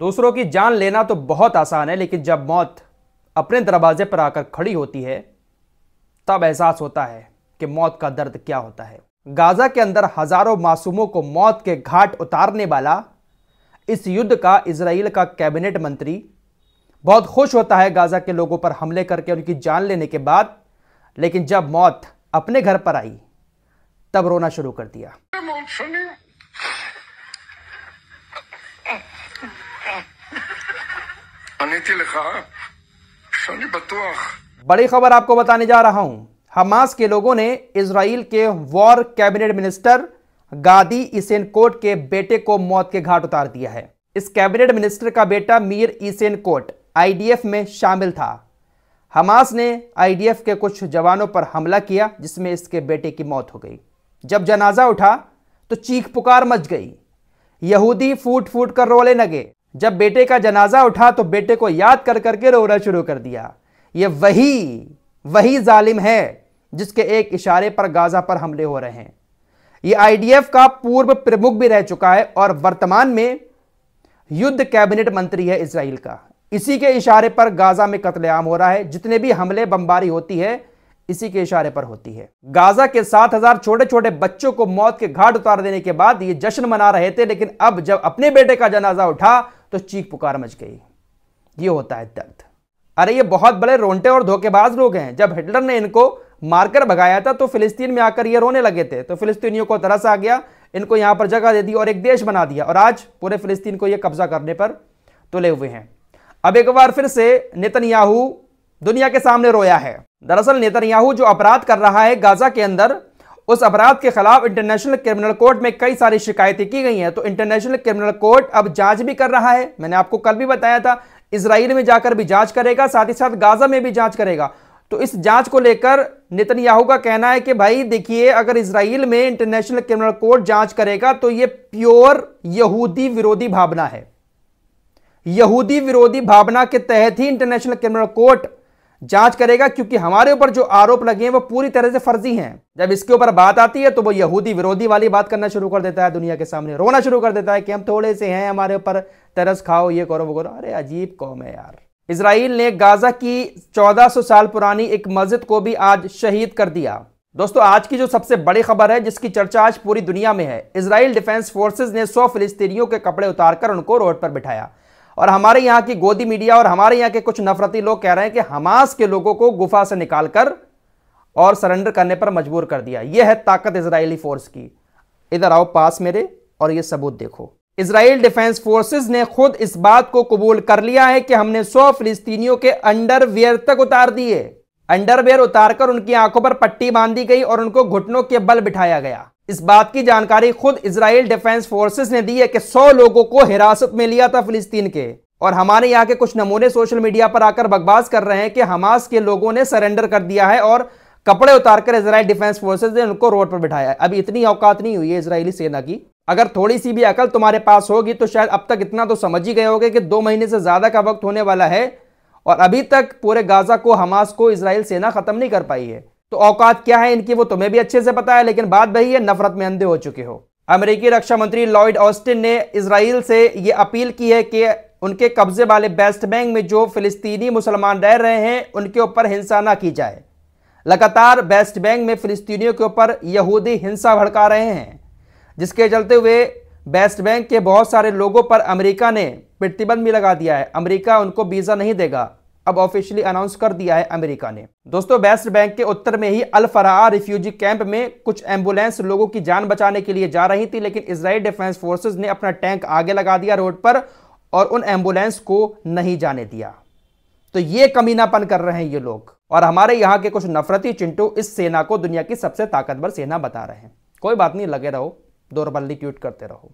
दूसरों की जान लेना तो बहुत आसान है लेकिन जब मौत अपने दरवाजे पर आकर खड़ी होती है तब एहसास होता है कि मौत का दर्द क्या होता है गाजा के अंदर हजारों मासूमों को मौत के घाट उतारने वाला इस युद्ध का इसराइल का कैबिनेट मंत्री बहुत खुश होता है गाजा के लोगों पर हमले करके उनकी जान लेने के बाद लेकिन जब मौत अपने घर पर आई तब रोना शुरू कर दिया הייתי לך שאני בטוח. बड़ी खबर आपको बताने जा रहा हूं हमास के लोगों ने इसराइल के वॉर कैबिनेट मिनिस्टर गादी इसेन कोट के बेटे को मौत के घाट उतार दिया है इस कैबिनेट मिनिस्टर का बेटा मीर इसेन कोट आईडीएफ में शामिल था हमास ने आईडीएफ के कुछ जवानों पर हमला किया जिसमें इसके बेटे की मौत हो गई जब जनाजा उठा तो चीख पुकार मच गई यहूदी फूट फूट कर रोले लगे जब बेटे का जनाजा उठा तो बेटे को याद कर करके रोना शुरू कर दिया ये वही वही जालिम है जिसके एक इशारे पर गाजा पर हमले हो रहे हैं ये आईडीएफ का पूर्व प्रमुख भी रह चुका है और वर्तमान में युद्ध कैबिनेट मंत्री है इसराइल का इसी के इशारे पर गाजा में कत्लेआम हो रहा है जितने भी हमले बमबारी होती है इसी के इशारे पर होती है गाजा के सात हजार छोटे छोटे बच्चों को मौत के घाट उतार देने के बाद ये जश्न मना रहे थे लेकिन अब जब अपने बेटे का जनाजा उठा तो चीख पुकार मच गई ये होता है दर्द अरे ये बहुत बड़े रोंटे और धोखेबाज लोग हैं जब हिटलर ने इनको मारकर भगाया था तो फिलिस्तीन में आकर ये रोने लगे थे तो फिलिस्तीनियों को तरस आ गया इनको यहां पर जगह दे दी और एक देश बना दिया और आज पूरे फिलिस्तीन को ये कब्जा करने पर तुले हुए हैं अब एक बार फिर से नेतन्याहू दुनिया के सामने रोया है दरअसल नेतन्याहू जो अपराध कर रहा है गाजा के अंदर उस अपराध के खिलाफ इंटरनेशनल क्रिमिनल कोर्ट में कई सारी शिकायतें की गई हैं तो इंटरनेशनल क्रिमिनल कोर्ट अब जांच भी कर रहा है मैंने आपको कल भी बताया था इसराइल में जाकर भी जांच करेगा साथ ही साथ गाजा में भी जांच करेगा तो इस जांच को लेकर याहू का कहना है कि भाई देखिए अगर इसराइल में इंटरनेशनल क्रिमिनल कोर्ट जांच करेगा तो यह प्योर यहूदी विरोधी भावना है यहूदी विरोधी भावना के तहत ही इंटरनेशनल क्रिमिनल कोर्ट जांच करेगा क्योंकि हमारे ऊपर जो आरोप लगे हैं वो पूरी तरह से फर्जी हैं जब इसके ऊपर बात आती है तो वो यहूदी विरोधी वाली बात करना शुरू कर देता है दुनिया के सामने रोना शुरू कर देता है कि हम थोड़े से हैं हमारे ऊपर तरस खाओ ये करो वो करो अरे अजीब कौम है यार इसराइल ने गाजा की चौदह साल पुरानी एक मस्जिद को भी आज शहीद कर दिया दोस्तों आज की जो सबसे बड़ी खबर है जिसकी चर्चा आज पूरी दुनिया में है इसराइल डिफेंस फोर्सेज ने सौ फिलिस्तीनियों के कपड़े उतारकर उनको रोड पर बिठाया और हमारे यहाँ की गोदी मीडिया और हमारे यहाँ के कुछ नफरती लोग कह रहे हैं कि हमास के लोगों को गुफा से निकालकर और सरेंडर करने पर मजबूर कर दिया यह है ताकत इसराइली फोर्स की इधर आओ पास मेरे और यह सबूत देखो इसराइल डिफेंस फोर्सेज ने खुद इस बात को कबूल कर लिया है कि हमने सौ फिलिस्तीनियों के अंडरवेयर तक उतार दिए अंडरवेयर उतारकर उनकी आंखों पर पट्टी बांधी गई और उनको घुटनों के बल बिठाया गया इस बात की जानकारी खुद इसराइल डिफेंस फोर्सेस ने दी है कि 100 लोगों को हिरासत में लिया था फिलिस्तीन के और हमारे यहाँ के कुछ नमूने सोशल मीडिया पर आकर बकवास कर रहे हैं कि हमास के लोगों ने सरेंडर कर दिया है और कपड़े उतारकर इसराइल डिफेंस फोर्सेज ने उनको रोड पर बिठाया है अभी इतनी औकात नहीं हुई है इसराइली सेना की अगर थोड़ी सी भी अकल तुम्हारे पास होगी तो शायद अब तक इतना तो समझ ही गए होगे कि दो महीने से ज़्यादा का वक्त होने वाला है और अभी तक पूरे गाजा को हमास को इसराइल सेना ख़त्म नहीं कर पाई है तो औकात क्या है इनकी वो तुम्हें भी अच्छे से पता है लेकिन बात वही है नफरत में अंधे हो चुके हो अमेरिकी रक्षा मंत्री लॉयड ऑस्टिन ने इसराइल से ये अपील की है कि उनके कब्जे वाले वेस्ट बैंक में जो फिलिस्तीनी मुसलमान रह रहे हैं उनके ऊपर हिंसा ना की जाए लगातार वेस्ट बैंक में फिलिस्तीनियों के ऊपर यहूदी हिंसा भड़का रहे हैं जिसके चलते हुए वेस्ट बैंक के बहुत सारे लोगों पर अमेरिका ने प्रतिबंध भी लगा दिया है अमेरिका उनको वीज़ा नहीं देगा अब ऑफिशियली अनाउंस कर दिया है अमेरिका ने दोस्तों वेस्ट बैंक के उत्तर में ही अल फरा रिफ्यूजी कैंप में कुछ एम्बुलेंस लोगों की जान बचाने के लिए जा रही थी लेकिन इसराइल डिफेंस फोर्सेज ने अपना टैंक आगे लगा दिया रोड पर और उन एम्बुलेंस को नहीं जाने दिया तो ये कमीनापन कर रहे हैं ये लोग और हमारे यहाँ के कुछ नफरती चिंटू इस सेना को दुनिया की सबसे ताकतवर सेना बता रहे हैं कोई बात नहीं लगे रहो दो रबल्ली ट्यूट करते रहो